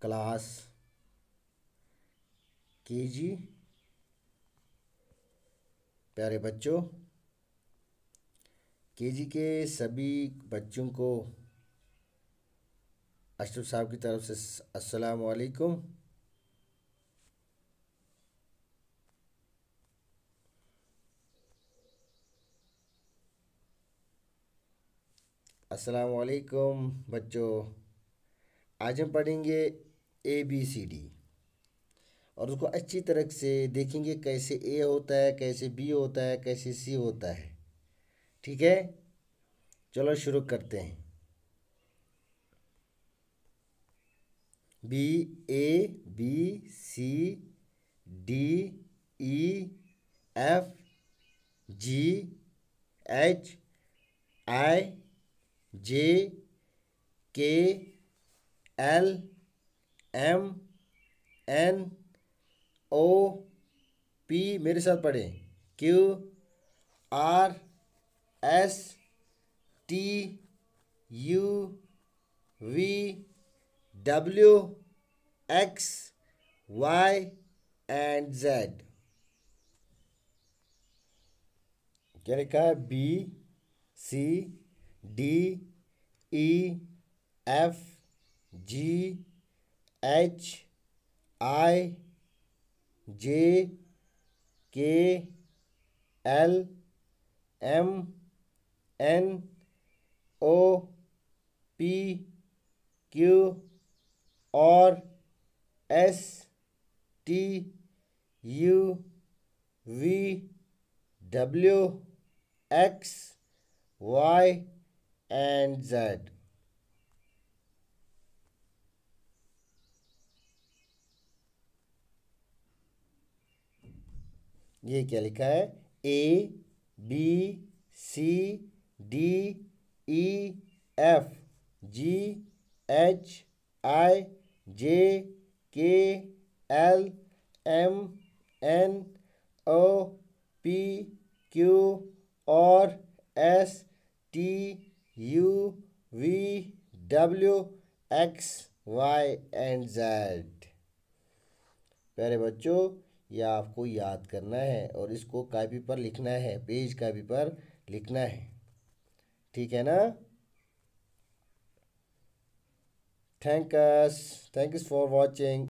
class KG प्यारे बच्चों KG के सभी बच्चों को अशरफ साहब की तरफ से अस्सलाम वालेकुम अस्सलाम वालेकुम बच्चों आज हम पढ़ेंगे ए बी सी डी और उसको अच्छी तरह से देखेंगे कैसे ए होता है कैसे बी होता है कैसे सी होता है ठीक है चलो शुरू करते हैं B A B C D E F G H I J K L M N O P मेरे साथ पढ़ें Q R S T U V W X Y and Z क्या लिखा है B C D E F G H I J K L M N O P Q और S T U V W X Y and Z ये क्या लिखा है A B C D E F G H I J K L M N O P Q और S T U V W X Y and Z प्यारे बच्चों या आपको याद करना है और इसको कापी पर लिखना है पेज कापी पर लिखना है ठीक है ना thank thank you for watching